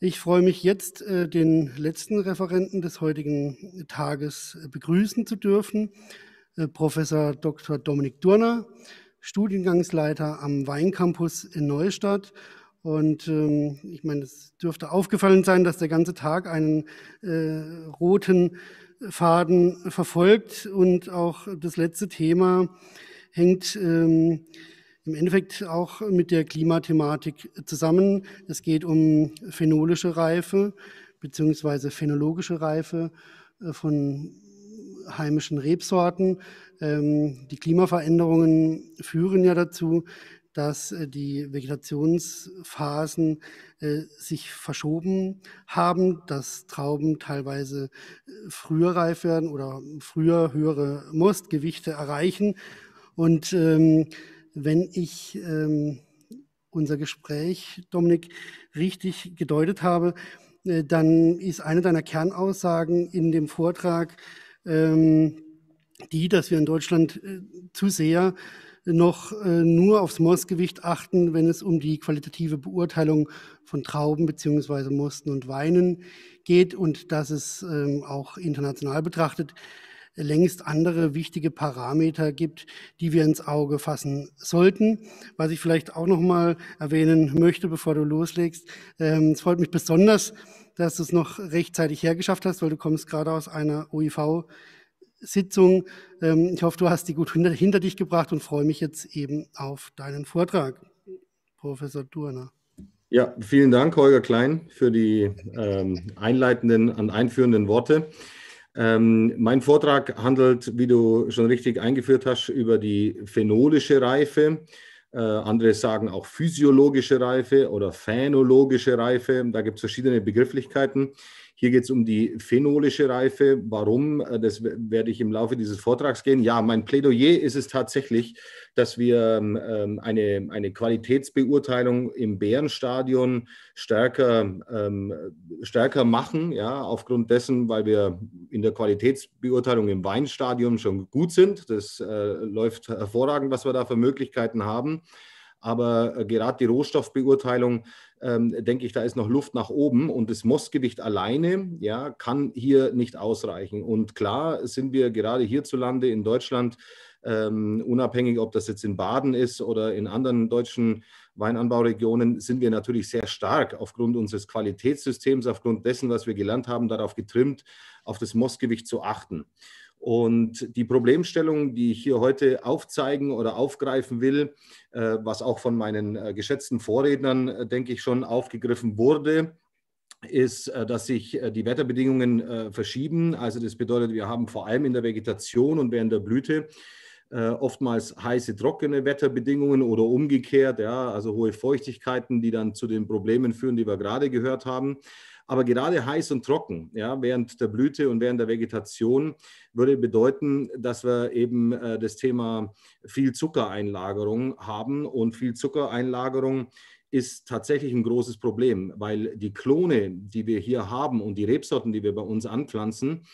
Ich freue mich jetzt, äh, den letzten Referenten des heutigen Tages äh, begrüßen zu dürfen, äh, Professor Dr. Dominik Durner, Studiengangsleiter am Weincampus in Neustadt. Und ähm, ich meine, es dürfte aufgefallen sein, dass der ganze Tag einen roten Faden verfolgt und auch das letzte Thema hängt ähm, im Endeffekt auch mit der Klimathematik zusammen. Es geht um phenolische Reife bzw. phänologische Reife äh, von heimischen Rebsorten. Ähm, die Klimaveränderungen führen ja dazu, dass äh, die Vegetationsphasen äh, sich verschoben haben, dass Trauben teilweise früher reif werden oder früher höhere Mostgewichte erreichen. Und ähm, wenn ich ähm, unser Gespräch, Dominik, richtig gedeutet habe, äh, dann ist eine deiner Kernaussagen in dem Vortrag ähm, die, dass wir in Deutschland äh, zu sehr noch äh, nur aufs Mostgewicht achten, wenn es um die qualitative Beurteilung von Trauben beziehungsweise Mosten und Weinen geht und dass es ähm, auch international betrachtet längst andere wichtige Parameter gibt, die wir ins Auge fassen sollten. Was ich vielleicht auch noch mal erwähnen möchte, bevor du loslegst, ähm, es freut mich besonders, dass du es noch rechtzeitig hergeschafft hast, weil du kommst gerade aus einer OIV. Sitzung. Ähm, ich hoffe, du hast die gut hinter, hinter dich gebracht und freue mich jetzt eben auf deinen Vortrag, Professor Durner. Ja, vielen Dank, Holger Klein, für die ähm, einleitenden und einführenden Worte. Ähm, mein Vortrag handelt, wie du schon richtig eingeführt hast, über die phenolische Reife. Äh, andere sagen auch physiologische Reife oder phänologische Reife. Da gibt es verschiedene Begrifflichkeiten. Hier geht es um die phenolische Reife. Warum? Äh, das werde ich im Laufe dieses Vortrags gehen. Ja, mein Plädoyer ist es tatsächlich, dass wir ähm, ähm, eine, eine Qualitätsbeurteilung im Bärenstadion stärker, ähm, stärker machen, ja, aufgrund dessen, weil wir in der Qualitätsbeurteilung im Weinstadion schon gut sind. Das äh, läuft hervorragend, was wir da für Möglichkeiten haben. Aber äh, gerade die Rohstoffbeurteilung, ähm, denke ich, da ist noch Luft nach oben und das Mossgewicht alleine ja, kann hier nicht ausreichen. Und klar sind wir gerade hierzulande in Deutschland ähm, unabhängig, ob das jetzt in Baden ist oder in anderen deutschen Weinanbauregionen, sind wir natürlich sehr stark aufgrund unseres Qualitätssystems, aufgrund dessen, was wir gelernt haben, darauf getrimmt, auf das Mossgewicht zu achten. Und die Problemstellung, die ich hier heute aufzeigen oder aufgreifen will, äh, was auch von meinen äh, geschätzten Vorrednern, äh, denke ich, schon aufgegriffen wurde, ist, dass sich die Wetterbedingungen verschieben. Also das bedeutet, wir haben vor allem in der Vegetation und während der Blüte oftmals heiße, trockene Wetterbedingungen oder umgekehrt, ja, also hohe Feuchtigkeiten, die dann zu den Problemen führen, die wir gerade gehört haben. Aber gerade heiß und trocken, ja, während der Blüte und während der Vegetation, würde bedeuten, dass wir eben äh, das Thema viel Zuckereinlagerung haben und viel Zuckereinlagerung ist tatsächlich ein großes Problem, weil die Klone, die wir hier haben und die Rebsorten, die wir bei uns anpflanzen,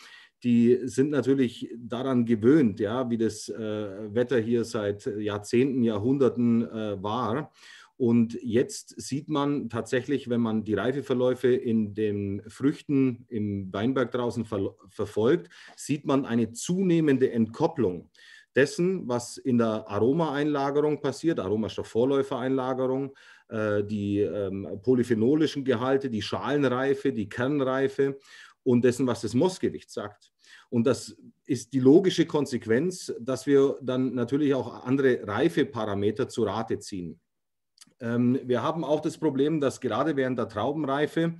die sind natürlich daran gewöhnt, ja, wie das äh, Wetter hier seit Jahrzehnten, Jahrhunderten äh, war. Und jetzt sieht man tatsächlich, wenn man die Reifeverläufe in den Früchten im Weinberg draußen ver verfolgt, sieht man eine zunehmende Entkopplung dessen, was in der Aromaeinlagerung passiert, Aromastoffvorläufereinlagerung, äh, die ähm, polyphenolischen Gehalte, die Schalenreife, die Kernreife und dessen, was das Mossgewicht sagt. Und das ist die logische Konsequenz, dass wir dann natürlich auch andere Reifeparameter zu Rate ziehen. Ähm, wir haben auch das Problem, dass gerade während der Traubenreife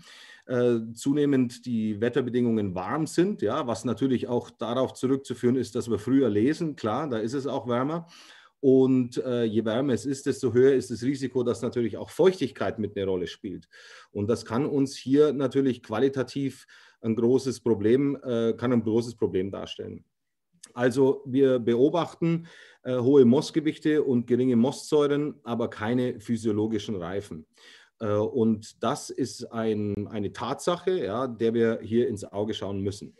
äh, zunehmend die Wetterbedingungen warm sind, ja, was natürlich auch darauf zurückzuführen ist, dass wir früher lesen, klar, da ist es auch wärmer. Und äh, je wärmer es ist, desto höher ist das Risiko, dass natürlich auch Feuchtigkeit mit einer Rolle spielt. Und das kann uns hier natürlich qualitativ ein großes Problem, äh, kann ein großes Problem darstellen. Also wir beobachten äh, hohe Mossgewichte und geringe Mosssäuren, aber keine physiologischen Reifen. Äh, und das ist ein, eine Tatsache, ja, der wir hier ins Auge schauen müssen.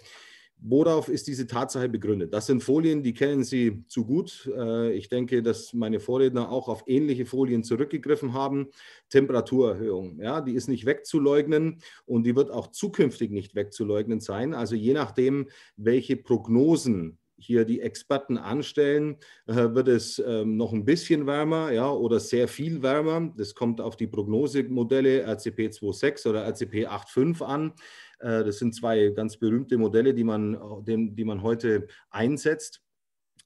Worauf ist diese Tatsache begründet? Das sind Folien, die kennen Sie zu gut. Äh, ich denke, dass meine Vorredner auch auf ähnliche Folien zurückgegriffen haben. Temperaturerhöhung, ja, die ist nicht wegzuleugnen und die wird auch zukünftig nicht wegzuleugnen sein. Also je nachdem, welche Prognosen hier die Experten anstellen, äh, wird es ähm, noch ein bisschen wärmer ja, oder sehr viel wärmer. Das kommt auf die Prognosemodelle RCP26 oder RCP85 an. Äh, das sind zwei ganz berühmte Modelle, die man, äh, die man heute einsetzt.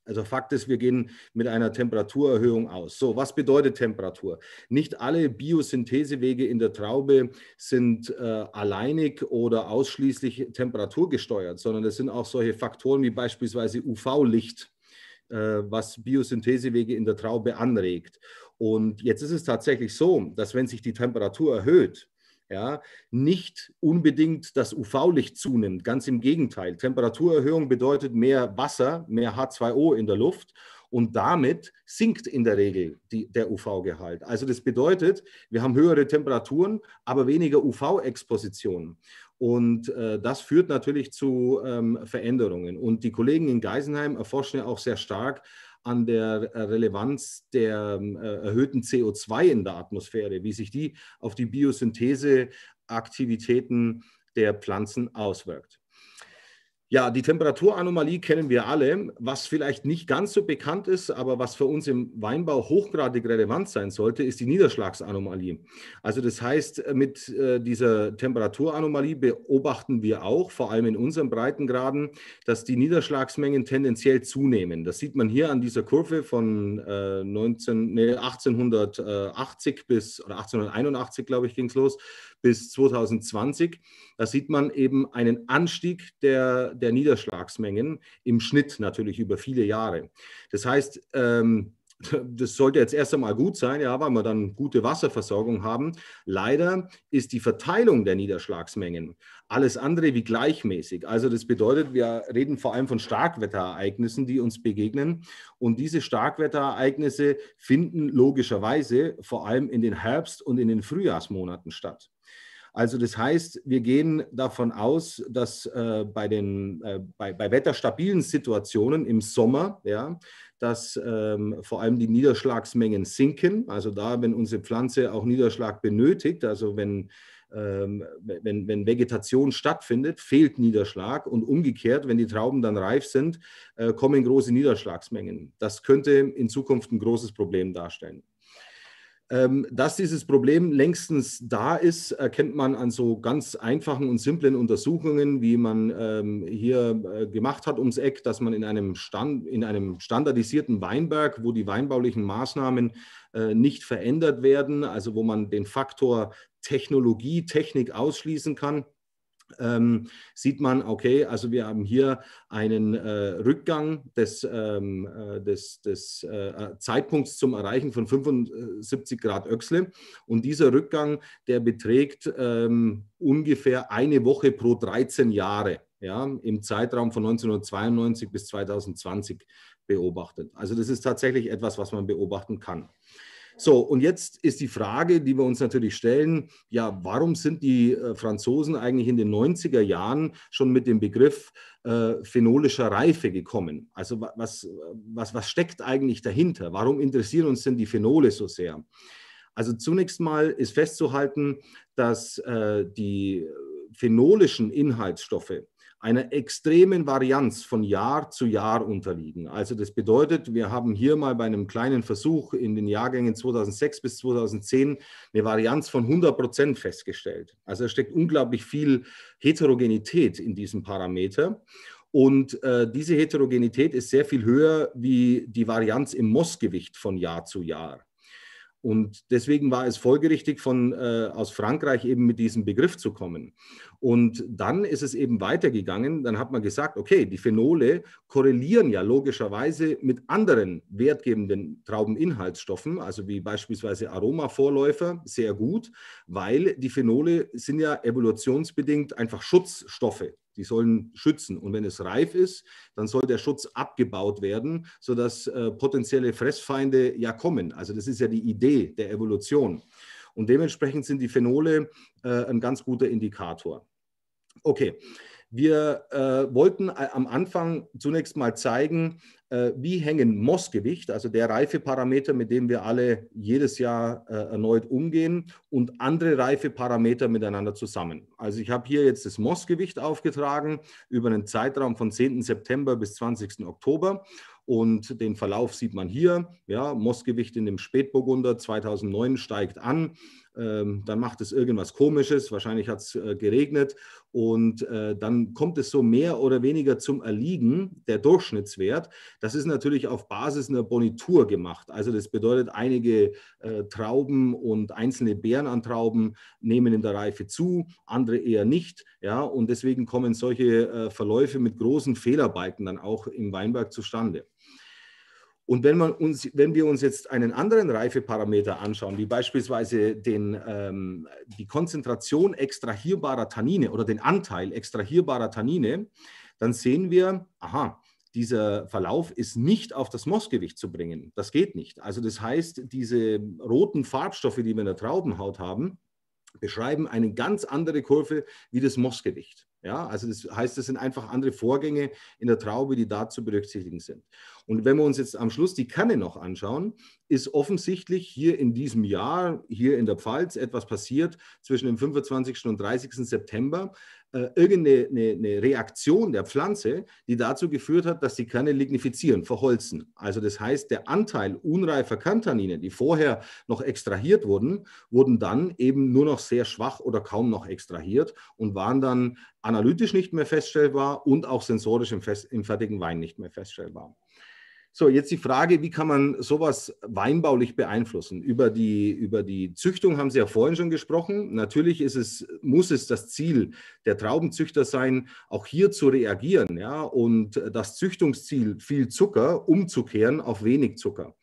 Also Fakt ist, wir gehen mit einer Temperaturerhöhung aus. So, was bedeutet Temperatur? Nicht alle Biosynthesewege in der Traube sind äh, alleinig oder ausschließlich temperaturgesteuert, sondern es sind auch solche Faktoren wie beispielsweise UV-Licht, äh, was Biosynthesewege in der Traube anregt. Und jetzt ist es tatsächlich so, dass wenn sich die Temperatur erhöht, ja, nicht unbedingt das UV-Licht zunimmt. Ganz im Gegenteil. Temperaturerhöhung bedeutet mehr Wasser, mehr H2O in der Luft und damit sinkt in der Regel die, der UV-Gehalt. Also das bedeutet, wir haben höhere Temperaturen, aber weniger UV-Exposition. Und äh, das führt natürlich zu ähm, Veränderungen. Und die Kollegen in Geisenheim erforschen ja auch sehr stark, an der äh, Relevanz der ähm, äh, erhöhten CO2 in der Atmosphäre, wie sich die auf die Biosyntheseaktivitäten der Pflanzen auswirkt. Ja, die Temperaturanomalie kennen wir alle. Was vielleicht nicht ganz so bekannt ist, aber was für uns im Weinbau hochgradig relevant sein sollte, ist die Niederschlagsanomalie. Also das heißt, mit äh, dieser Temperaturanomalie beobachten wir auch, vor allem in unseren Breitengraden, dass die Niederschlagsmengen tendenziell zunehmen. Das sieht man hier an dieser Kurve von 19, äh, nee, 1880 bis oder 1881, glaube ich, ging es los, bis 2020. Da sieht man eben einen Anstieg der der Niederschlagsmengen im Schnitt natürlich über viele Jahre. Das heißt, ähm, das sollte jetzt erst einmal gut sein, ja, weil wir dann gute Wasserversorgung haben. Leider ist die Verteilung der Niederschlagsmengen alles andere wie gleichmäßig. Also das bedeutet, wir reden vor allem von Starkwetterereignissen, die uns begegnen. Und diese Starkwetterereignisse finden logischerweise vor allem in den Herbst- und in den Frühjahrsmonaten statt. Also das heißt, wir gehen davon aus, dass äh, bei, den, äh, bei, bei wetterstabilen Situationen im Sommer, ja, dass ähm, vor allem die Niederschlagsmengen sinken. Also da, wenn unsere Pflanze auch Niederschlag benötigt, also wenn, ähm, wenn, wenn Vegetation stattfindet, fehlt Niederschlag und umgekehrt, wenn die Trauben dann reif sind, äh, kommen große Niederschlagsmengen. Das könnte in Zukunft ein großes Problem darstellen. Ähm, dass dieses Problem längstens da ist, erkennt man an so ganz einfachen und simplen Untersuchungen, wie man ähm, hier äh, gemacht hat ums Eck, dass man in einem, Stand, in einem standardisierten Weinberg, wo die weinbaulichen Maßnahmen äh, nicht verändert werden, also wo man den Faktor Technologie, Technik ausschließen kann, ähm, sieht man, okay, also wir haben hier einen äh, Rückgang des, ähm, äh, des, des äh, Zeitpunkts zum Erreichen von 75 Grad Öxle. Und dieser Rückgang, der beträgt ähm, ungefähr eine Woche pro 13 Jahre ja, im Zeitraum von 1992 bis 2020 beobachtet. Also das ist tatsächlich etwas, was man beobachten kann. So, und jetzt ist die Frage, die wir uns natürlich stellen, ja, warum sind die äh, Franzosen eigentlich in den 90er Jahren schon mit dem Begriff äh, phenolischer Reife gekommen? Also was, was, was steckt eigentlich dahinter? Warum interessieren uns denn die Phenole so sehr? Also zunächst mal ist festzuhalten, dass äh, die äh, phenolischen Inhaltsstoffe einer extremen Varianz von Jahr zu Jahr unterliegen. Also das bedeutet, wir haben hier mal bei einem kleinen Versuch in den Jahrgängen 2006 bis 2010 eine Varianz von 100 Prozent festgestellt. Also es steckt unglaublich viel Heterogenität in diesem Parameter. Und äh, diese Heterogenität ist sehr viel höher wie die Varianz im Mossgewicht von Jahr zu Jahr. Und deswegen war es folgerichtig, von, äh, aus Frankreich eben mit diesem Begriff zu kommen. Und dann ist es eben weitergegangen. Dann hat man gesagt, okay, die Phenole korrelieren ja logischerweise mit anderen wertgebenden Traubeninhaltsstoffen, also wie beispielsweise Aromavorläufer, sehr gut, weil die Phenole sind ja evolutionsbedingt einfach Schutzstoffe die sollen schützen. Und wenn es reif ist, dann soll der Schutz abgebaut werden, sodass äh, potenzielle Fressfeinde ja kommen. Also das ist ja die Idee der Evolution. Und dementsprechend sind die Phenole äh, ein ganz guter Indikator. Okay, wir äh, wollten äh, am Anfang zunächst mal zeigen, äh, wie hängen Mossgewicht, also der Reifeparameter, mit dem wir alle jedes Jahr äh, erneut umgehen, und andere Reifeparameter miteinander zusammen. Also ich habe hier jetzt das Mossgewicht aufgetragen über einen Zeitraum von 10. September bis 20. Oktober. Und den Verlauf sieht man hier. Ja, Mossgewicht in dem Spätburgunder 2009 steigt an. Ähm, dann macht es irgendwas Komisches, wahrscheinlich hat es äh, geregnet und äh, dann kommt es so mehr oder weniger zum Erliegen, der Durchschnittswert. Das ist natürlich auf Basis einer Bonitur gemacht. Also das bedeutet, einige äh, Trauben und einzelne Beeren an Trauben nehmen in der Reife zu, andere eher nicht. Ja, und deswegen kommen solche Verläufe mit großen Fehlerbalken dann auch im Weinberg zustande. Und wenn, man uns, wenn wir uns jetzt einen anderen Reifeparameter anschauen, wie beispielsweise den, ähm, die Konzentration extrahierbarer Tannine oder den Anteil extrahierbarer Tannine, dann sehen wir, aha, dieser Verlauf ist nicht auf das Mossgewicht zu bringen. Das geht nicht. Also das heißt, diese roten Farbstoffe, die wir in der Traubenhaut haben, beschreiben eine ganz andere Kurve wie das Mossgewicht. Ja, also das heißt, das sind einfach andere Vorgänge in der Traube, die da zu berücksichtigen sind. Und wenn wir uns jetzt am Schluss die Kanne noch anschauen, ist offensichtlich hier in diesem Jahr, hier in der Pfalz, etwas passiert zwischen dem 25. und 30. September. Äh, irgendeine eine Reaktion der Pflanze, die dazu geführt hat, dass die Kerne lignifizieren, verholzen. Also das heißt, der Anteil unreifer Kerntanine, die vorher noch extrahiert wurden, wurden dann eben nur noch sehr schwach oder kaum noch extrahiert und waren dann analytisch nicht mehr feststellbar und auch sensorisch im, fest, im fertigen Wein nicht mehr feststellbar. So, jetzt die Frage, wie kann man sowas weinbaulich beeinflussen? Über die, über die Züchtung haben Sie ja vorhin schon gesprochen. Natürlich ist es, muss es das Ziel der Traubenzüchter sein, auch hier zu reagieren ja? und das Züchtungsziel, viel Zucker, umzukehren auf wenig Zucker.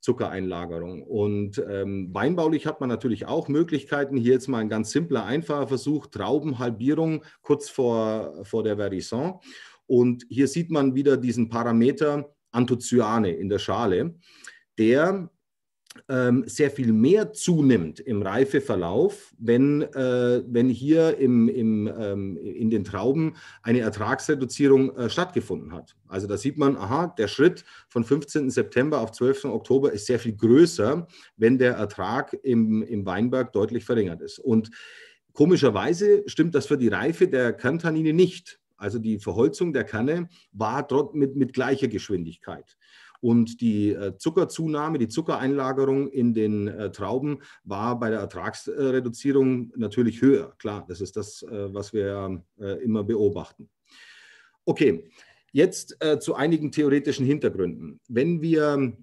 Zuckereinlagerung. Und ähm, weinbaulich hat man natürlich auch Möglichkeiten. Hier jetzt mal ein ganz simpler, einfacher Versuch, Traubenhalbierung kurz vor, vor der Verison. Und hier sieht man wieder diesen Parameter, Anthocyane in der Schale, der ähm, sehr viel mehr zunimmt im Reifeverlauf, wenn, äh, wenn hier im, im, ähm, in den Trauben eine Ertragsreduzierung äh, stattgefunden hat. Also da sieht man, aha, der Schritt von 15. September auf 12. Oktober ist sehr viel größer, wenn der Ertrag im, im Weinberg deutlich verringert ist. Und komischerweise stimmt das für die Reife der Kerntannine nicht. Also die Verholzung der Kanne war trot mit, mit gleicher Geschwindigkeit. Und die äh, Zuckerzunahme, die Zuckereinlagerung in den äh, Trauben war bei der Ertragsreduzierung natürlich höher. Klar, das ist das, äh, was wir immer beobachten. Okay, jetzt zu einigen theoretischen Hintergründen. Wenn wir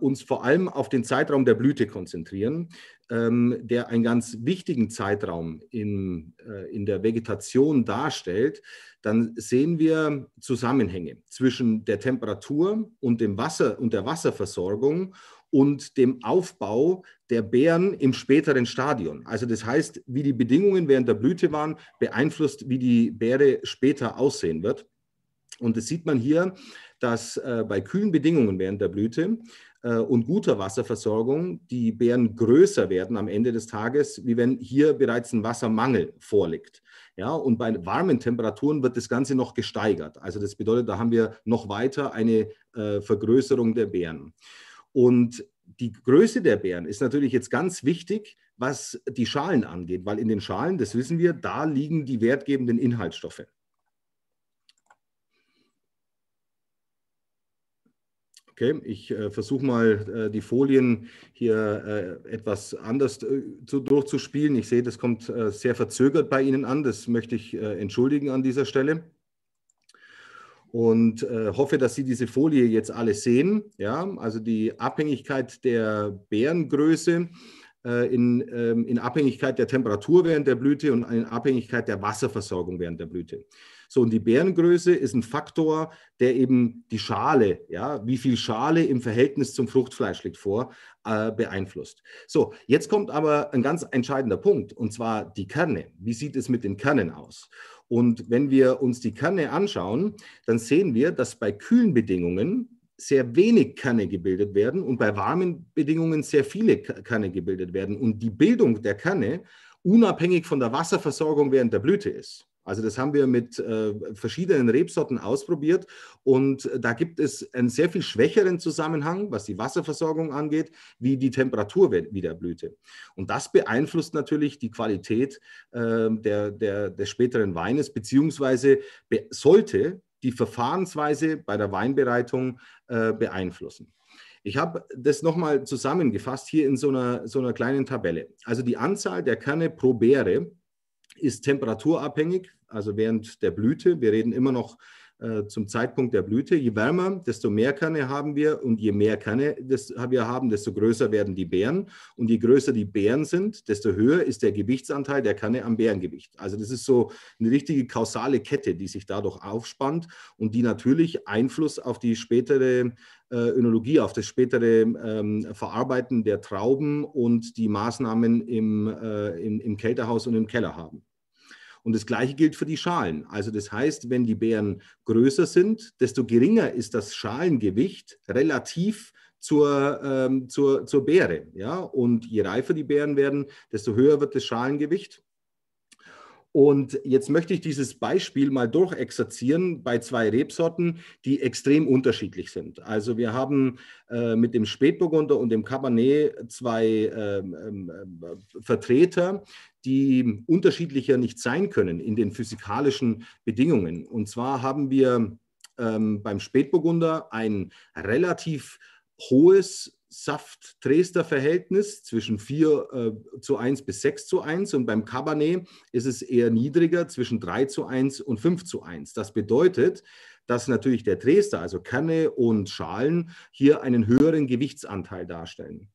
uns vor allem auf den Zeitraum der Blüte konzentrieren, ähm, der einen ganz wichtigen Zeitraum in, äh, in der Vegetation darstellt, dann sehen wir Zusammenhänge zwischen der Temperatur und dem Wasser und der Wasserversorgung und dem Aufbau der Bären im späteren Stadion. Also das heißt, wie die Bedingungen während der Blüte waren, beeinflusst, wie die Bäre später aussehen wird. Und das sieht man hier, dass äh, bei kühlen Bedingungen während der Blüte äh, und guter Wasserversorgung die Bären größer werden am Ende des Tages, wie wenn hier bereits ein Wassermangel vorliegt. Ja, und bei warmen Temperaturen wird das Ganze noch gesteigert. Also das bedeutet, da haben wir noch weiter eine äh, Vergrößerung der Bären. Und die Größe der Bären ist natürlich jetzt ganz wichtig, was die Schalen angeht, weil in den Schalen, das wissen wir, da liegen die wertgebenden Inhaltsstoffe. Okay, ich äh, versuche mal äh, die Folien hier äh, etwas anders äh, zu, durchzuspielen. Ich sehe, das kommt äh, sehr verzögert bei Ihnen an. Das möchte ich äh, entschuldigen an dieser Stelle. Und hoffe, dass Sie diese Folie jetzt alle sehen. Ja, also die Abhängigkeit der Bärengröße in, ähm, in Abhängigkeit der Temperatur während der Blüte und in Abhängigkeit der Wasserversorgung während der Blüte. So, und die Bärengröße ist ein Faktor, der eben die Schale, ja, wie viel Schale im Verhältnis zum Fruchtfleisch liegt vor, äh, beeinflusst. So, jetzt kommt aber ein ganz entscheidender Punkt, und zwar die Kerne. Wie sieht es mit den Kernen aus? Und wenn wir uns die Kerne anschauen, dann sehen wir, dass bei kühlen Bedingungen sehr wenig Kerne gebildet werden und bei warmen Bedingungen sehr viele Kerne gebildet werden. Und die Bildung der Kerne unabhängig von der Wasserversorgung während der Blüte ist. Also das haben wir mit äh, verschiedenen Rebsorten ausprobiert und äh, da gibt es einen sehr viel schwächeren Zusammenhang, was die Wasserversorgung angeht, wie die Temperatur wie der Blüte. Und das beeinflusst natürlich die Qualität äh, der, der, des späteren Weines, beziehungsweise be sollte die Verfahrensweise bei der Weinbereitung äh, beeinflussen. Ich habe das nochmal zusammengefasst hier in so einer, so einer kleinen Tabelle. Also die Anzahl der Kerne pro Beere ist temperaturabhängig, also während der Blüte. Wir reden immer noch äh, zum Zeitpunkt der Blüte. Je wärmer, desto mehr Kerne haben wir und je mehr Kerne äh, wir haben, desto größer werden die Beeren. Und je größer die Beeren sind, desto höher ist der Gewichtsanteil der Kanne am Beerengewicht. Also das ist so eine richtige kausale Kette, die sich dadurch aufspannt und die natürlich Einfluss auf die spätere äh, Önologie, auf das spätere ähm, Verarbeiten der Trauben und die Maßnahmen im, äh, im, im Kälterhaus und im Keller haben. Und das Gleiche gilt für die Schalen. Also das heißt, wenn die Beeren größer sind, desto geringer ist das Schalengewicht relativ zur, ähm, zur, zur Beere. Ja? Und je reifer die Beeren werden, desto höher wird das Schalengewicht. Und jetzt möchte ich dieses Beispiel mal durchexerzieren bei zwei Rebsorten, die extrem unterschiedlich sind. Also wir haben äh, mit dem Spätburgunder und dem Cabernet zwei äh, äh, Vertreter, die unterschiedlicher nicht sein können in den physikalischen Bedingungen. Und zwar haben wir ähm, beim Spätburgunder ein relativ hohes Saft-Trester-Verhältnis zwischen 4 äh, zu 1 bis 6 zu 1 und beim Cabernet ist es eher niedriger zwischen 3 zu 1 und 5 zu 1. Das bedeutet, dass natürlich der Dresdner, also Kerne und Schalen, hier einen höheren Gewichtsanteil darstellen.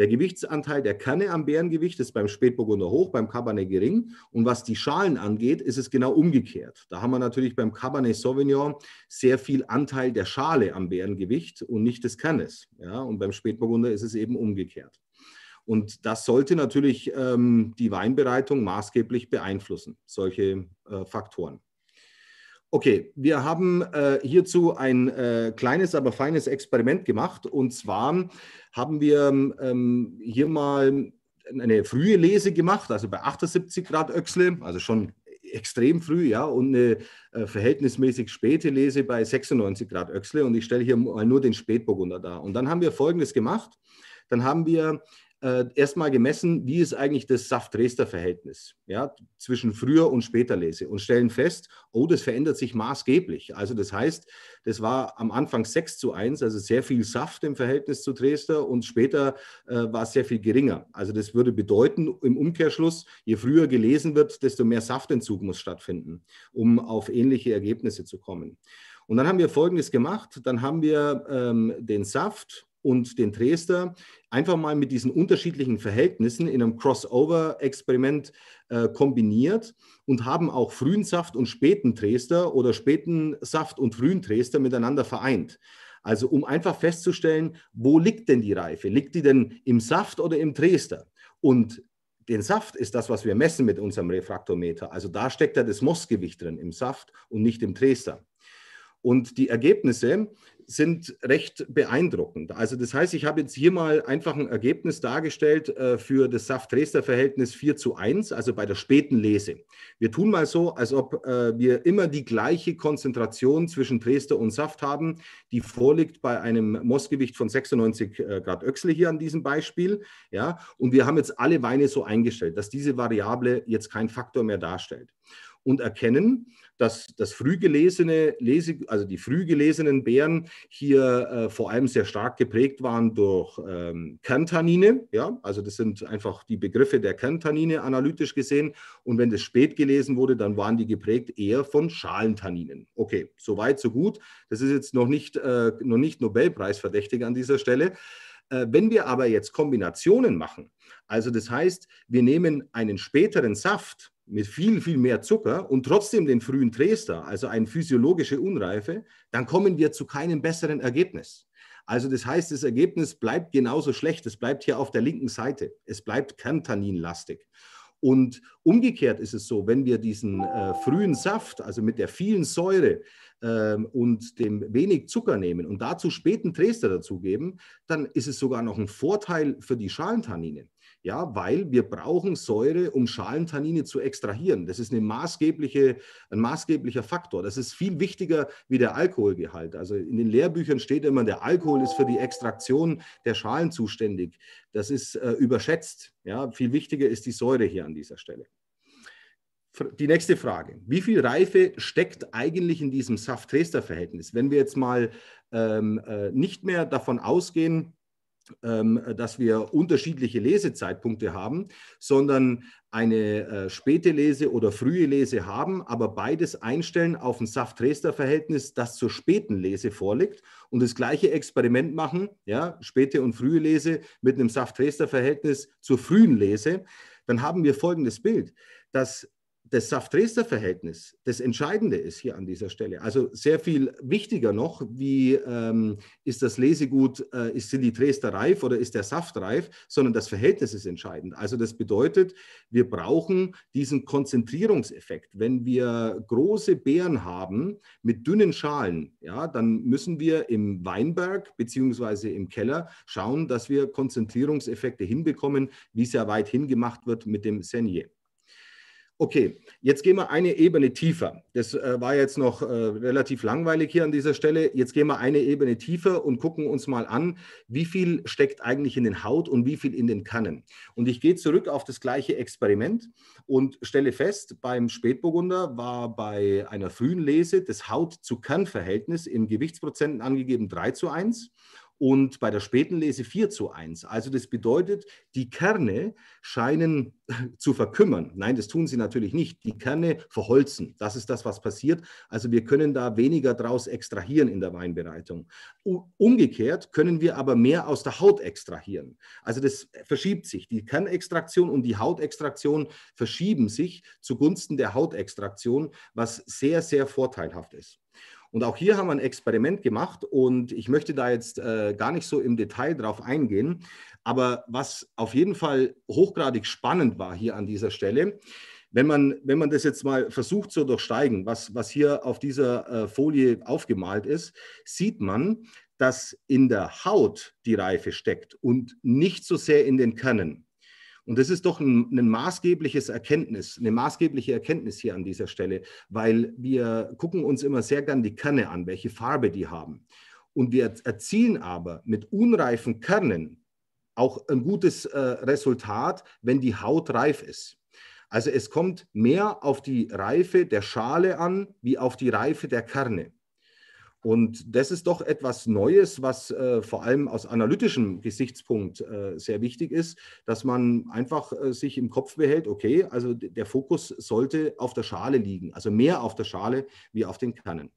Der Gewichtsanteil der Kanne am Bärengewicht ist beim Spätburgunder hoch, beim Cabernet gering. Und was die Schalen angeht, ist es genau umgekehrt. Da haben wir natürlich beim Cabernet Sauvignon sehr viel Anteil der Schale am Bärengewicht und nicht des Kernes. Ja, und beim Spätburgunder ist es eben umgekehrt. Und das sollte natürlich ähm, die Weinbereitung maßgeblich beeinflussen, solche äh, Faktoren. Okay, wir haben äh, hierzu ein äh, kleines, aber feines Experiment gemacht. Und zwar haben wir ähm, hier mal eine frühe Lese gemacht, also bei 78 Grad Öchsle, also schon extrem früh, ja, und eine äh, verhältnismäßig späte Lese bei 96 Grad Öchsle. Und ich stelle hier mal nur den Spätburgunder dar. Und dann haben wir Folgendes gemacht. Dann haben wir äh, erstmal gemessen, wie ist eigentlich das Saft-Rester-Verhältnis ja, zwischen früher und später Lese und stellen fest, oh, das verändert sich maßgeblich. Also das heißt, das war am Anfang 6 zu 1, also sehr viel Saft im Verhältnis zu Dresdner und später äh, war es sehr viel geringer. Also das würde bedeuten, im Umkehrschluss, je früher gelesen wird, desto mehr Saftentzug muss stattfinden, um auf ähnliche Ergebnisse zu kommen. Und dann haben wir Folgendes gemacht. Dann haben wir ähm, den Saft und den Dresdner einfach mal mit diesen unterschiedlichen Verhältnissen in einem Crossover-Experiment äh, kombiniert und haben auch frühen Saft und späten Dresdner oder späten Saft und frühen Dresdner miteinander vereint. Also um einfach festzustellen, wo liegt denn die Reife? Liegt die denn im Saft oder im Dresdner? Und den Saft ist das, was wir messen mit unserem Refraktometer. Also da steckt ja das Mossgewicht drin im Saft und nicht im Dresdner. Und die Ergebnisse sind recht beeindruckend. Also das heißt, ich habe jetzt hier mal einfach ein Ergebnis dargestellt äh, für das saft dresdner verhältnis 4 zu 1, also bei der späten Lese. Wir tun mal so, als ob äh, wir immer die gleiche Konzentration zwischen Dresdner und Saft haben. Die vorliegt bei einem Mossgewicht von 96 äh, Grad Öxle hier an diesem Beispiel. Ja? Und wir haben jetzt alle Weine so eingestellt, dass diese Variable jetzt keinen Faktor mehr darstellt und erkennen, dass das früh gelesene, also die früh gelesenen Beeren hier äh, vor allem sehr stark geprägt waren durch ähm, Kerntannine. Ja? Also das sind einfach die Begriffe der Kerntannine analytisch gesehen. Und wenn das spät gelesen wurde, dann waren die geprägt eher von Schalentanninen. Okay, so weit, so gut. Das ist jetzt noch nicht, äh, noch nicht Nobelpreisverdächtig an dieser Stelle. Äh, wenn wir aber jetzt Kombinationen machen, also das heißt, wir nehmen einen späteren Saft mit viel, viel mehr Zucker und trotzdem den frühen Dresdner, also eine physiologische Unreife, dann kommen wir zu keinem besseren Ergebnis. Also das heißt, das Ergebnis bleibt genauso schlecht. Es bleibt hier auf der linken Seite. Es bleibt kerntanninlastig. Und umgekehrt ist es so, wenn wir diesen äh, frühen Saft, also mit der vielen Säure äh, und dem wenig Zucker nehmen und dazu späten Trester dazugeben, dann ist es sogar noch ein Vorteil für die Schalentanninen. Ja, weil wir brauchen Säure, um Schalentannine zu extrahieren. Das ist eine maßgebliche, ein maßgeblicher Faktor. Das ist viel wichtiger wie der Alkoholgehalt. Also in den Lehrbüchern steht immer, der Alkohol ist für die Extraktion der Schalen zuständig. Das ist äh, überschätzt. Ja, viel wichtiger ist die Säure hier an dieser Stelle. Die nächste Frage. Wie viel Reife steckt eigentlich in diesem Saft-Trester-Verhältnis? Wenn wir jetzt mal ähm, äh, nicht mehr davon ausgehen, ähm, dass wir unterschiedliche Lesezeitpunkte haben, sondern eine äh, späte Lese oder frühe Lese haben, aber beides einstellen auf ein saft trester verhältnis das zur späten Lese vorliegt und das gleiche Experiment machen, ja, späte und frühe Lese mit einem saft trester verhältnis zur frühen Lese, dann haben wir folgendes Bild, dass das Saft-Dresdner-Verhältnis, das Entscheidende ist hier an dieser Stelle. Also sehr viel wichtiger noch, wie ähm, ist das Lesegut, äh, ist, sind die Dresdner reif oder ist der Saft reif, sondern das Verhältnis ist entscheidend. Also das bedeutet, wir brauchen diesen Konzentrierungseffekt. Wenn wir große Beeren haben mit dünnen Schalen, ja, dann müssen wir im Weinberg beziehungsweise im Keller schauen, dass wir Konzentrierungseffekte hinbekommen, wie es ja weit hingemacht wird mit dem Senier. Okay, jetzt gehen wir eine Ebene tiefer. Das äh, war jetzt noch äh, relativ langweilig hier an dieser Stelle. Jetzt gehen wir eine Ebene tiefer und gucken uns mal an, wie viel steckt eigentlich in den Haut und wie viel in den Kannen. Und ich gehe zurück auf das gleiche Experiment und stelle fest, beim Spätburgunder war bei einer frühen Lese das Haut-zu-Kann-Verhältnis in Gewichtsprozenten angegeben 3 zu 1 und bei der späten Lese 4 zu 1. Also das bedeutet, die Kerne scheinen zu verkümmern. Nein, das tun sie natürlich nicht. Die Kerne verholzen. Das ist das, was passiert. Also wir können da weniger draus extrahieren in der Weinbereitung. Umgekehrt können wir aber mehr aus der Haut extrahieren. Also das verschiebt sich. Die Kernextraktion und die Hautextraktion verschieben sich zugunsten der Hautextraktion, was sehr, sehr vorteilhaft ist. Und auch hier haben wir ein Experiment gemacht und ich möchte da jetzt äh, gar nicht so im Detail drauf eingehen. Aber was auf jeden Fall hochgradig spannend war hier an dieser Stelle, wenn man, wenn man das jetzt mal versucht zu durchsteigen, was, was hier auf dieser äh, Folie aufgemalt ist, sieht man, dass in der Haut die Reife steckt und nicht so sehr in den Kernen. Und das ist doch ein, ein maßgebliches Erkenntnis, eine maßgebliche Erkenntnis hier an dieser Stelle, weil wir gucken uns immer sehr gern die Kerne an, welche Farbe die haben. Und wir erzielen aber mit unreifen Kernen auch ein gutes äh, Resultat, wenn die Haut reif ist. Also es kommt mehr auf die Reife der Schale an, wie auf die Reife der Kerne. Und das ist doch etwas Neues, was äh, vor allem aus analytischem Gesichtspunkt äh, sehr wichtig ist, dass man einfach äh, sich im Kopf behält, okay, also der Fokus sollte auf der Schale liegen, also mehr auf der Schale wie auf den Kernen.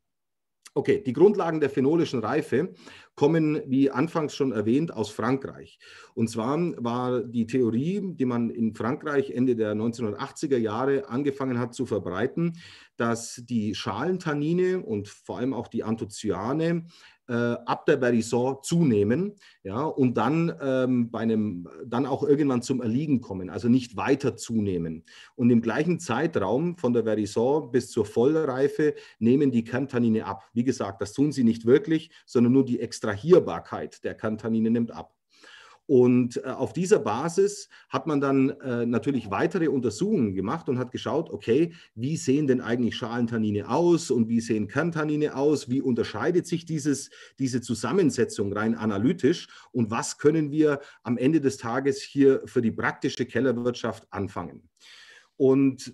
Okay, die Grundlagen der phenolischen Reife kommen, wie anfangs schon erwähnt, aus Frankreich. Und zwar war die Theorie, die man in Frankreich Ende der 1980er Jahre angefangen hat zu verbreiten, dass die Schalentannine und vor allem auch die Anthocyane äh, ab der Verison zunehmen ja, und dann, ähm, bei einem, dann auch irgendwann zum Erliegen kommen, also nicht weiter zunehmen. Und im gleichen Zeitraum von der Verison bis zur Vollreife nehmen die Kerntanine ab. Wie gesagt, das tun sie nicht wirklich, sondern nur die Extrahierbarkeit der Kerntanine nimmt ab. Und äh, auf dieser Basis hat man dann äh, natürlich weitere Untersuchungen gemacht und hat geschaut, okay, wie sehen denn eigentlich Schalentannine aus und wie sehen Kerntannine aus? Wie unterscheidet sich dieses, diese Zusammensetzung rein analytisch? Und was können wir am Ende des Tages hier für die praktische Kellerwirtschaft anfangen? Und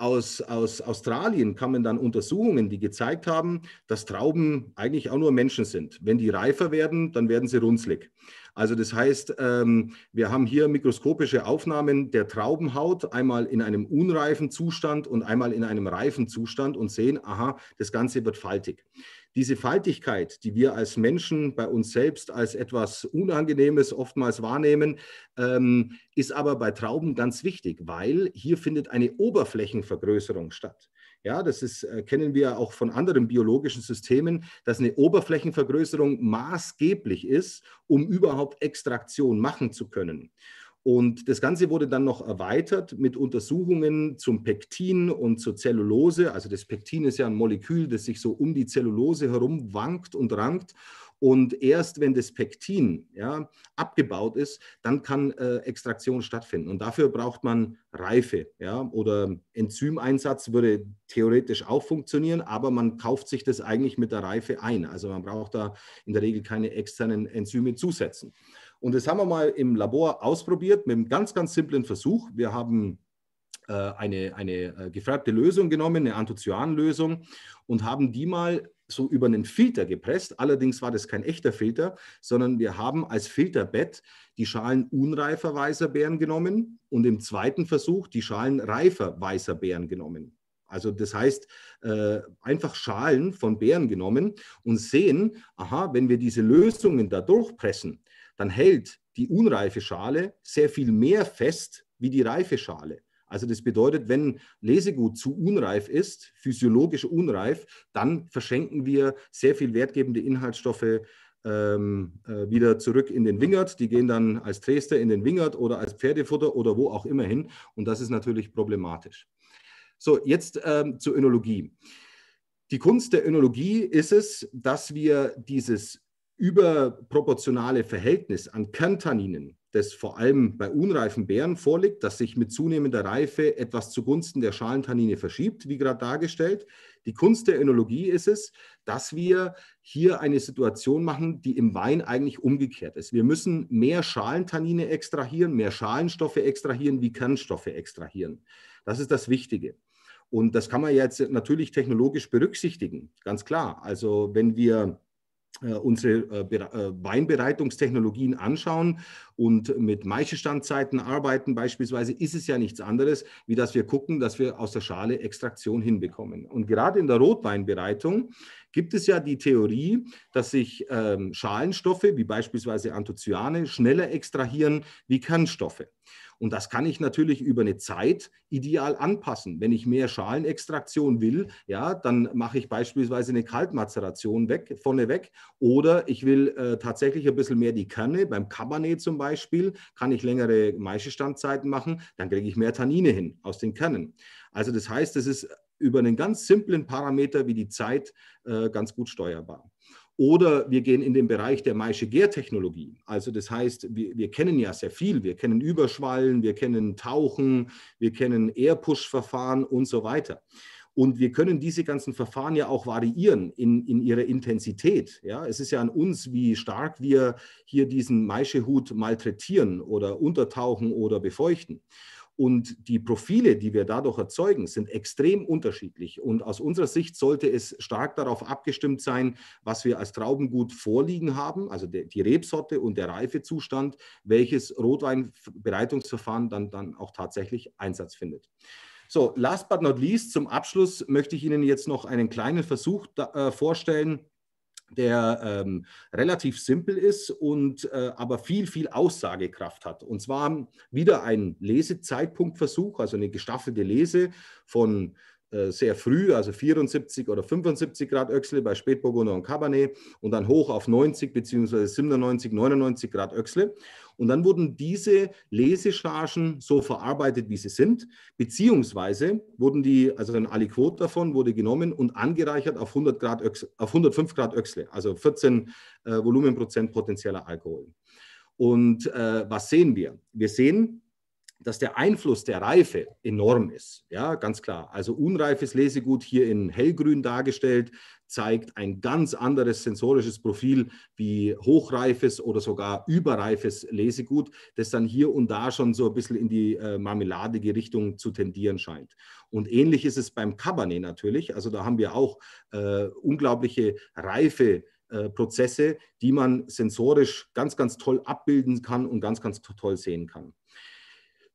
aus, aus Australien kamen dann Untersuchungen, die gezeigt haben, dass Trauben eigentlich auch nur Menschen sind. Wenn die reifer werden, dann werden sie runzlig. Also das heißt, ähm, wir haben hier mikroskopische Aufnahmen der Traubenhaut, einmal in einem unreifen Zustand und einmal in einem reifen Zustand und sehen, aha, das Ganze wird faltig diese Faltigkeit, die wir als Menschen bei uns selbst als etwas Unangenehmes oftmals wahrnehmen, ähm, ist aber bei Trauben ganz wichtig, weil hier findet eine Oberflächenvergrößerung statt. Ja, das ist, äh, kennen wir auch von anderen biologischen Systemen, dass eine Oberflächenvergrößerung maßgeblich ist, um überhaupt Extraktion machen zu können. Und das Ganze wurde dann noch erweitert mit Untersuchungen zum Pektin und zur Zellulose. Also das Pektin ist ja ein Molekül, das sich so um die Zellulose herum wankt und rankt. Und erst wenn das Pektin ja, abgebaut ist, dann kann äh, Extraktion stattfinden. Und dafür braucht man Reife. Ja? Oder Enzymeinsatz würde theoretisch auch funktionieren, aber man kauft sich das eigentlich mit der Reife ein. Also man braucht da in der Regel keine externen Enzyme zusetzen. Und das haben wir mal im Labor ausprobiert mit einem ganz, ganz simplen Versuch. Wir haben äh, eine, eine äh, gefärbte Lösung genommen, eine Anthocyan-Lösung und haben die mal so über einen Filter gepresst. Allerdings war das kein echter Filter, sondern wir haben als Filterbett die Schalen unreifer weißer Beeren genommen und im zweiten Versuch die Schalen reifer weißer Beeren genommen. Also das heißt, äh, einfach Schalen von Beeren genommen und sehen, aha, wenn wir diese Lösungen da durchpressen, dann hält die unreife Schale sehr viel mehr fest wie die reife Schale. Also das bedeutet, wenn Lesegut zu unreif ist, physiologisch unreif, dann verschenken wir sehr viel wertgebende Inhaltsstoffe ähm, äh, wieder zurück in den Wingert. Die gehen dann als Trester in den Wingert oder als Pferdefutter oder wo auch immer hin. Und das ist natürlich problematisch. So, jetzt ähm, zur Önologie. Die Kunst der Önologie ist es, dass wir dieses überproportionale Verhältnis an Kerntanninen, das vor allem bei unreifen Beeren vorliegt, das sich mit zunehmender Reife etwas zugunsten der Schalentannine verschiebt, wie gerade dargestellt. Die Kunst der Önologie ist es, dass wir hier eine Situation machen, die im Wein eigentlich umgekehrt ist. Wir müssen mehr Schalentannine extrahieren, mehr Schalenstoffe extrahieren, wie Kernstoffe extrahieren. Das ist das Wichtige. Und das kann man jetzt natürlich technologisch berücksichtigen, ganz klar. Also wenn wir äh, unsere äh, äh, Weinbereitungstechnologien anschauen und mit Maischestandzeiten arbeiten beispielsweise, ist es ja nichts anderes, wie dass wir gucken, dass wir aus der Schale Extraktion hinbekommen. Und gerade in der Rotweinbereitung gibt es ja die Theorie, dass sich ähm, Schalenstoffe wie beispielsweise Anthocyane schneller extrahieren wie Kernstoffe. Und das kann ich natürlich über eine Zeit ideal anpassen. Wenn ich mehr Schalenextraktion will, ja, dann mache ich beispielsweise eine Kaltmazeration weg, vorne weg. Oder ich will äh, tatsächlich ein bisschen mehr die Kerne. Beim Cabernet zum Beispiel kann ich längere Maischestandzeiten machen. Dann kriege ich mehr Tannine hin aus den Kernen. Also das heißt, es ist über einen ganz simplen Parameter wie die Zeit äh, ganz gut steuerbar. Oder wir gehen in den Bereich der Maische-Gär-Technologie. Also das heißt, wir, wir, kennen ja sehr viel. Wir kennen Überschwallen, wir kennen Tauchen, wir kennen Airpush-Verfahren und so weiter. Und wir können diese ganzen Verfahren ja auch variieren in, in ihrer Intensität. Ja, es ist ja an uns, wie stark wir hier diesen Maischehut malträtieren oder untertauchen oder befeuchten. Und die Profile, die wir dadurch erzeugen, sind extrem unterschiedlich. Und aus unserer Sicht sollte es stark darauf abgestimmt sein, was wir als Traubengut vorliegen haben, also die Rebsorte und der Reifezustand, welches Rotweinbereitungsverfahren dann, dann auch tatsächlich Einsatz findet. So, last but not least, zum Abschluss möchte ich Ihnen jetzt noch einen kleinen Versuch da, äh, vorstellen, der ähm, relativ simpel ist und äh, aber viel, viel Aussagekraft hat. Und zwar wieder ein Lesezeitpunktversuch, also eine gestaffelte Lese von äh, sehr früh, also 74 oder 75 Grad Öchsle bei Spätburgunder und Cabernet und dann hoch auf 90 beziehungsweise 97, 99 Grad Öchsle. Und dann wurden diese Lesechargen so verarbeitet, wie sie sind, beziehungsweise wurden die, also dann alle Quote davon wurde genommen und angereichert auf, 100 Grad Öxle, auf 105 Grad Öxle, also 14 äh, Volumenprozent potenzieller Alkohol. Und äh, was sehen wir? Wir sehen, dass der Einfluss der Reife enorm ist. Ja, ganz klar. Also unreifes Lesegut hier in hellgrün dargestellt, zeigt ein ganz anderes sensorisches Profil wie hochreifes oder sogar überreifes Lesegut, das dann hier und da schon so ein bisschen in die äh, marmeladige Richtung zu tendieren scheint. Und ähnlich ist es beim Cabernet natürlich. Also da haben wir auch äh, unglaubliche reife äh, Prozesse, die man sensorisch ganz, ganz toll abbilden kann und ganz, ganz toll sehen kann.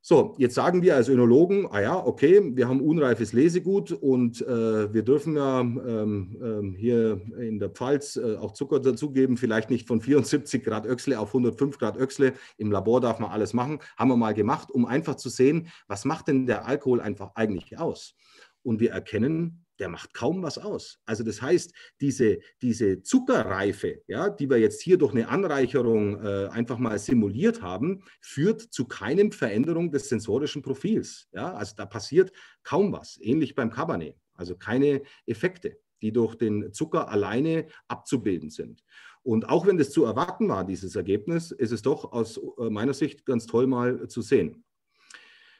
So, jetzt sagen wir als Önologen, ah ja, okay, wir haben unreifes Lesegut und äh, wir dürfen ja ähm, äh, hier in der Pfalz äh, auch Zucker dazugeben, vielleicht nicht von 74 Grad Öxle auf 105 Grad Öxle. Im Labor darf man alles machen, haben wir mal gemacht, um einfach zu sehen, was macht denn der Alkohol einfach eigentlich aus? Und wir erkennen, der macht kaum was aus. Also das heißt, diese, diese Zuckerreife, ja, die wir jetzt hier durch eine Anreicherung äh, einfach mal simuliert haben, führt zu keinem Veränderung des sensorischen Profils. Ja? Also da passiert kaum was, ähnlich beim Cabernet. Also keine Effekte, die durch den Zucker alleine abzubilden sind. Und auch wenn das zu erwarten war, dieses Ergebnis, ist es doch aus äh, meiner Sicht ganz toll mal zu sehen.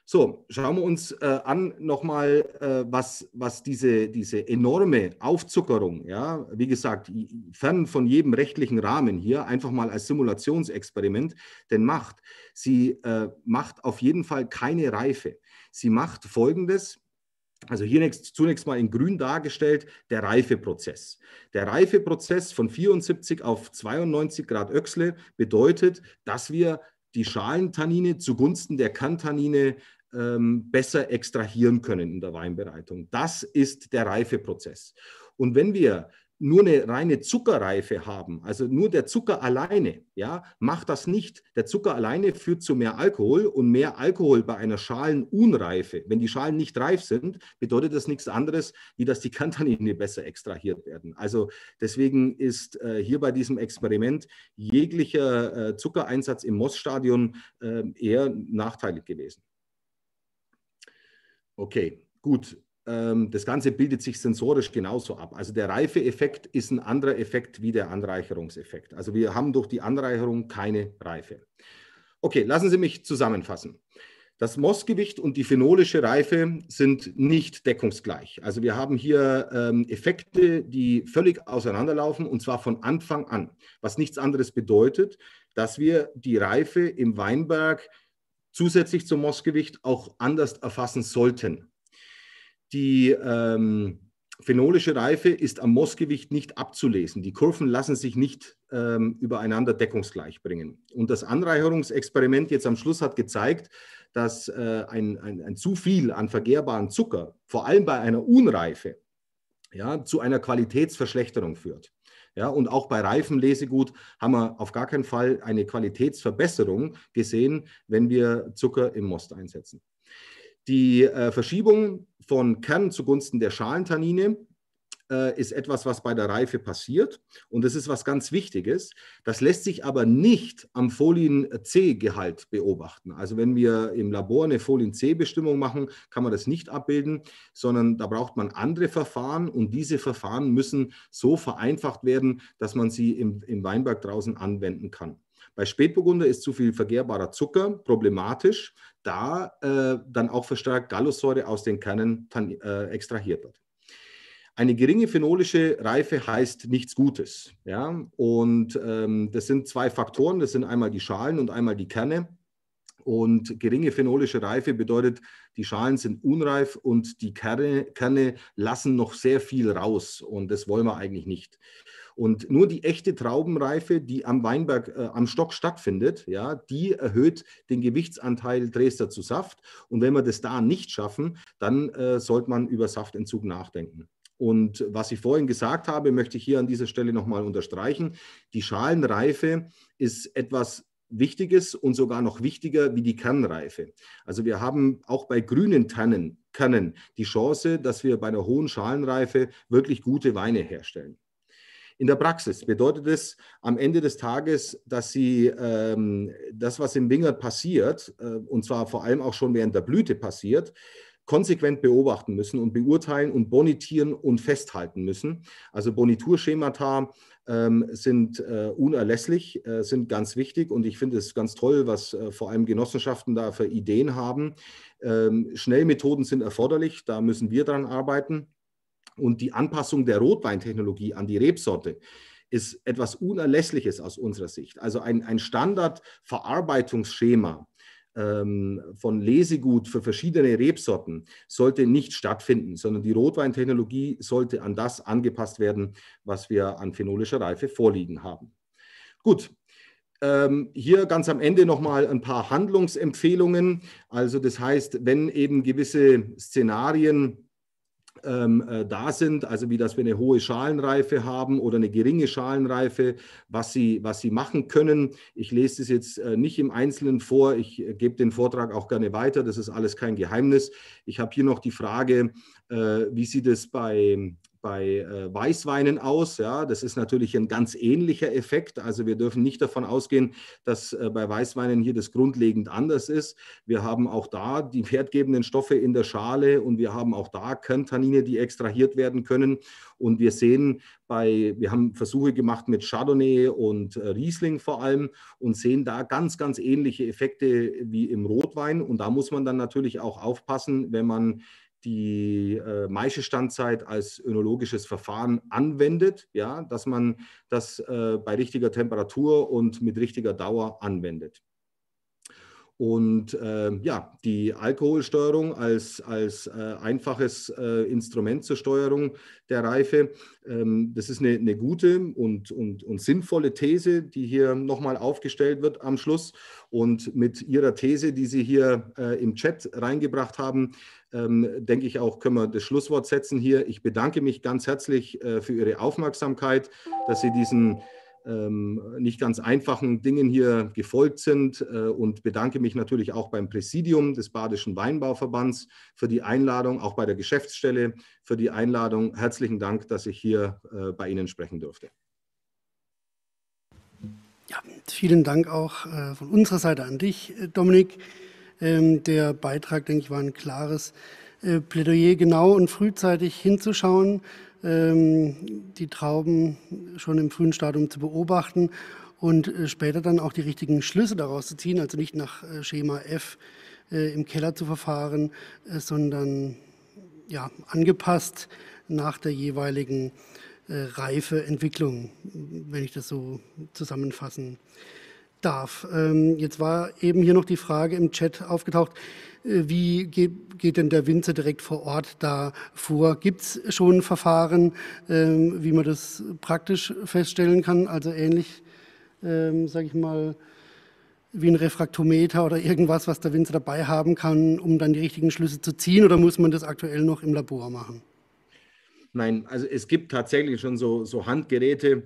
So, schauen wir uns äh, an nochmal, äh, was, was diese, diese enorme Aufzuckerung, ja, wie gesagt, fern von jedem rechtlichen Rahmen hier, einfach mal als Simulationsexperiment, denn macht. Sie äh, macht auf jeden Fall keine Reife. Sie macht Folgendes, also hier zunächst mal in grün dargestellt, der Reifeprozess. Der Reifeprozess von 74 auf 92 Grad Öxle bedeutet, dass wir die Schalentannine zugunsten der Kantanine ähm, besser extrahieren können in der Weinbereitung. Das ist der Reifeprozess. Und wenn wir nur eine reine Zuckerreife haben, also nur der Zucker alleine, ja, macht das nicht. Der Zucker alleine führt zu mehr Alkohol und mehr Alkohol bei einer Schalenunreife. Wenn die Schalen nicht reif sind, bedeutet das nichts anderes, wie dass die Kantanine besser extrahiert werden. Also deswegen ist äh, hier bei diesem Experiment jeglicher äh, Zuckereinsatz im Moss-Stadion äh, eher nachteilig gewesen. Okay, gut. Ähm, das Ganze bildet sich sensorisch genauso ab. Also der Reifeeffekt ist ein anderer Effekt wie der Anreicherungseffekt. Also wir haben durch die Anreicherung keine Reife. Okay, lassen Sie mich zusammenfassen. Das Mossgewicht und die phenolische Reife sind nicht deckungsgleich. Also wir haben hier ähm, Effekte, die völlig auseinanderlaufen und zwar von Anfang an, was nichts anderes bedeutet, dass wir die Reife im Weinberg zusätzlich zum Mossgewicht auch anders erfassen sollten die ähm, phenolische Reife ist am Mossgewicht nicht abzulesen. Die Kurven lassen sich nicht ähm, übereinander deckungsgleich bringen. Und das Anreicherungsexperiment jetzt am Schluss hat gezeigt, dass äh, ein, ein, ein zu viel an vergehrbaren Zucker, vor allem bei einer Unreife, ja, zu einer Qualitätsverschlechterung führt. Ja, und auch bei reifem Lesegut haben wir auf gar keinen Fall eine Qualitätsverbesserung gesehen, wenn wir Zucker im Most einsetzen. Die äh, Verschiebung von Kern zugunsten der Schalentannine äh, ist etwas, was bei der Reife passiert. Und das ist was ganz Wichtiges. Das lässt sich aber nicht am Folien-C-Gehalt beobachten. Also wenn wir im Labor eine Folien-C-Bestimmung machen, kann man das nicht abbilden, sondern da braucht man andere Verfahren. Und diese Verfahren müssen so vereinfacht werden, dass man sie im, im Weinberg draußen anwenden kann. Bei Spätburgunder ist zu viel vergehrbarer Zucker problematisch, da äh, dann auch verstärkt Gallussäure aus den Kernen äh, extrahiert wird. Eine geringe phenolische Reife heißt nichts Gutes. Ja? Und ähm, das sind zwei Faktoren, das sind einmal die Schalen und einmal die Kerne. Und geringe phenolische Reife bedeutet, die Schalen sind unreif und die Kerne, Kerne lassen noch sehr viel raus. Und das wollen wir eigentlich nicht. Und nur die echte Traubenreife, die am Weinberg äh, am Stock stattfindet, ja, die erhöht den Gewichtsanteil Dresdner zu Saft. Und wenn wir das da nicht schaffen, dann äh, sollte man über Saftentzug nachdenken. Und was ich vorhin gesagt habe, möchte ich hier an dieser Stelle nochmal unterstreichen. Die Schalenreife ist etwas Wichtiges und sogar noch wichtiger wie die Kernreife. Also wir haben auch bei grünen Tannen, Kernen die Chance, dass wir bei der hohen Schalenreife wirklich gute Weine herstellen. In der Praxis bedeutet es am Ende des Tages, dass sie ähm, das, was im Wingert passiert, äh, und zwar vor allem auch schon während der Blüte passiert, konsequent beobachten müssen und beurteilen und bonitieren und festhalten müssen. Also Boniturschemata ähm, sind äh, unerlässlich, äh, sind ganz wichtig und ich finde es ganz toll, was äh, vor allem Genossenschaften da für Ideen haben. Ähm, Schnellmethoden sind erforderlich, da müssen wir dran arbeiten. Und die Anpassung der Rotweintechnologie an die Rebsorte ist etwas Unerlässliches aus unserer Sicht. Also ein, ein Standardverarbeitungsschema ähm, von Lesegut für verschiedene Rebsorten sollte nicht stattfinden, sondern die Rotweintechnologie sollte an das angepasst werden, was wir an phenolischer Reife vorliegen haben. Gut, ähm, hier ganz am Ende nochmal ein paar Handlungsempfehlungen. Also das heißt, wenn eben gewisse Szenarien ähm, äh, da sind, also wie dass wir eine hohe Schalenreife haben oder eine geringe Schalenreife, was sie, was sie machen können. Ich lese das jetzt äh, nicht im Einzelnen vor, ich äh, gebe den Vortrag auch gerne weiter, das ist alles kein Geheimnis. Ich habe hier noch die Frage, wie sieht es bei, bei äh, Weißweinen aus. Ja, das ist natürlich ein ganz ähnlicher Effekt. Also wir dürfen nicht davon ausgehen, dass äh, bei Weißweinen hier das grundlegend anders ist. Wir haben auch da die wertgebenden Stoffe in der Schale und wir haben auch da Kerntanine, die extrahiert werden können. Und wir sehen bei, wir haben Versuche gemacht mit Chardonnay und äh, Riesling vor allem und sehen da ganz, ganz ähnliche Effekte wie im Rotwein. Und da muss man dann natürlich auch aufpassen, wenn man die äh, Maische Standzeit als önologisches Verfahren anwendet, ja, dass man das äh, bei richtiger Temperatur und mit richtiger Dauer anwendet. Und äh, ja, die Alkoholsteuerung als, als äh, einfaches äh, Instrument zur Steuerung der Reife, ähm, das ist eine, eine gute und, und, und sinnvolle These, die hier nochmal aufgestellt wird am Schluss. Und mit Ihrer These, die Sie hier äh, im Chat reingebracht haben, ähm, denke ich auch, können wir das Schlusswort setzen hier. Ich bedanke mich ganz herzlich äh, für Ihre Aufmerksamkeit, dass Sie diesen ähm, nicht ganz einfachen Dingen hier gefolgt sind äh, und bedanke mich natürlich auch beim Präsidium des Badischen Weinbauverbands für die Einladung, auch bei der Geschäftsstelle für die Einladung. Herzlichen Dank, dass ich hier äh, bei Ihnen sprechen durfte. Ja, vielen Dank auch äh, von unserer Seite an dich, Dominik. Ähm, der Beitrag, denke ich, war ein klares Plädoyer, genau und frühzeitig hinzuschauen, ähm, die Trauben schon im frühen Stadium zu beobachten und äh, später dann auch die richtigen Schlüsse daraus zu ziehen, also nicht nach äh, Schema F äh, im Keller zu verfahren, sondern ja, angepasst nach der jeweiligen reife Entwicklung, wenn ich das so zusammenfassen darf. Ähm, jetzt war eben hier noch die Frage im Chat aufgetaucht, äh, wie geht, geht denn der Winzer direkt vor Ort da vor? Gibt es schon Verfahren, ähm, wie man das praktisch feststellen kann? Also ähnlich, ähm, sage ich mal, wie ein Refraktometer oder irgendwas, was der Winzer dabei haben kann, um dann die richtigen Schlüsse zu ziehen? Oder muss man das aktuell noch im Labor machen? Nein, also es gibt tatsächlich schon so, so Handgeräte,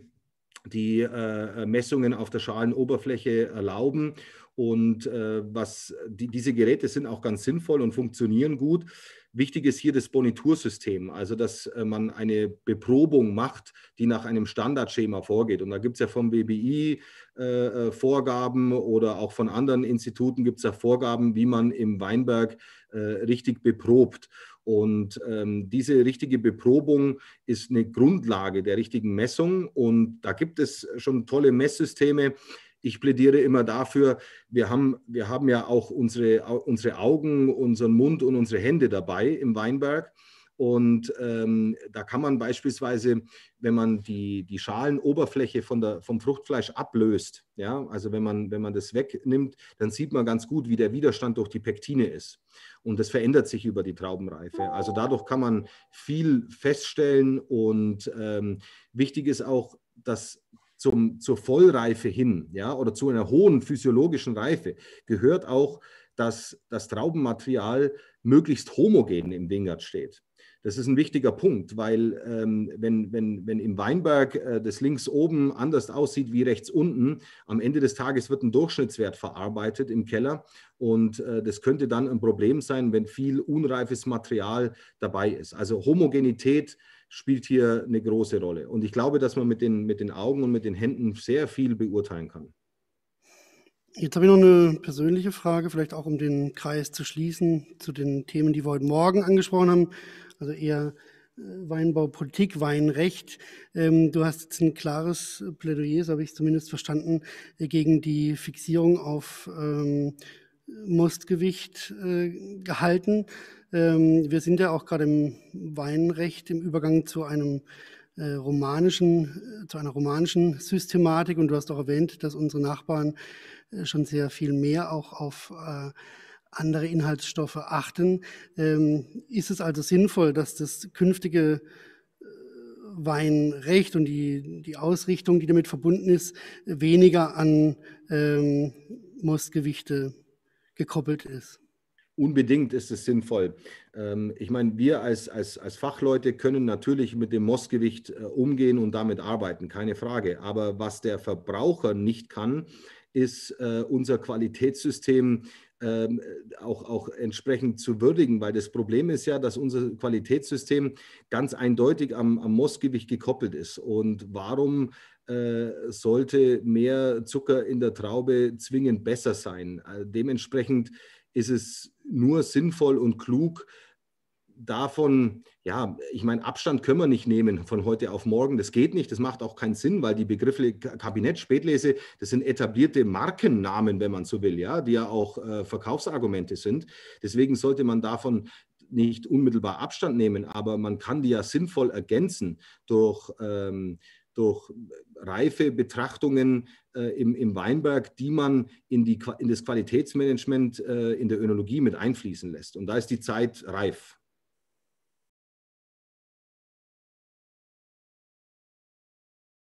die äh, Messungen auf der Schalenoberfläche erlauben. Und äh, was die, diese Geräte sind auch ganz sinnvoll und funktionieren gut. Wichtig ist hier das Bonitursystem, also dass äh, man eine Beprobung macht, die nach einem Standardschema vorgeht. Und da gibt es ja vom BBI äh, äh, Vorgaben oder auch von anderen Instituten gibt es ja Vorgaben, wie man im Weinberg äh, richtig beprobt. Und ähm, diese richtige Beprobung ist eine Grundlage der richtigen Messung. Und da gibt es schon tolle Messsysteme, ich plädiere immer dafür, wir haben, wir haben ja auch unsere, unsere Augen, unseren Mund und unsere Hände dabei im Weinberg. Und ähm, da kann man beispielsweise, wenn man die, die Schalenoberfläche von der, vom Fruchtfleisch ablöst, ja, also wenn man, wenn man das wegnimmt, dann sieht man ganz gut, wie der Widerstand durch die Pektine ist. Und das verändert sich über die Traubenreife. Also dadurch kann man viel feststellen. Und ähm, wichtig ist auch, dass zum, zur Vollreife hin ja, oder zu einer hohen physiologischen Reife gehört auch, dass das Traubenmaterial möglichst homogen im Wingard steht. Das ist ein wichtiger Punkt, weil ähm, wenn, wenn, wenn im Weinberg äh, das links oben anders aussieht wie rechts unten, am Ende des Tages wird ein Durchschnittswert verarbeitet im Keller und äh, das könnte dann ein Problem sein, wenn viel unreifes Material dabei ist. Also Homogenität spielt hier eine große Rolle. Und ich glaube, dass man mit den, mit den Augen und mit den Händen sehr viel beurteilen kann. Jetzt habe ich noch eine persönliche Frage, vielleicht auch um den Kreis zu schließen zu den Themen, die wir heute Morgen angesprochen haben. Also eher äh, Weinbaupolitik, Weinrecht. Ähm, du hast jetzt ein klares Plädoyer, so habe ich zumindest verstanden, äh, gegen die Fixierung auf ähm, Mostgewicht äh, gehalten. Ähm, wir sind ja auch gerade im Weinrecht im Übergang zu einem äh, romanischen, äh, zu einer romanischen Systematik. Und du hast auch erwähnt, dass unsere Nachbarn äh, schon sehr viel mehr auch auf äh, andere Inhaltsstoffe achten. Ähm, ist es also sinnvoll, dass das künftige äh, Weinrecht und die, die Ausrichtung, die damit verbunden ist, weniger an ähm, Mostgewichte gekoppelt ist? Unbedingt ist es sinnvoll. Ähm, ich meine, wir als, als, als Fachleute können natürlich mit dem Mossgewicht äh, umgehen und damit arbeiten, keine Frage. Aber was der Verbraucher nicht kann, ist äh, unser Qualitätssystem ähm, auch, auch entsprechend zu würdigen, weil das Problem ist ja, dass unser Qualitätssystem ganz eindeutig am, am Mossgewicht gekoppelt ist. Und warum äh, sollte mehr Zucker in der Traube zwingend besser sein? dementsprechend ist es nur sinnvoll und klug, davon, ja, ich meine, Abstand können wir nicht nehmen von heute auf morgen. Das geht nicht. Das macht auch keinen Sinn, weil die Begriffe Kabinett, Spätlese, das sind etablierte Markennamen, wenn man so will, ja, die ja auch äh, Verkaufsargumente sind. Deswegen sollte man davon nicht unmittelbar Abstand nehmen, aber man kann die ja sinnvoll ergänzen durch ähm, durch reife Betrachtungen äh, im, im, Weinberg, die man in, die, in das Qualitätsmanagement äh, in der Önologie mit einfließen lässt. Und da ist die Zeit reif.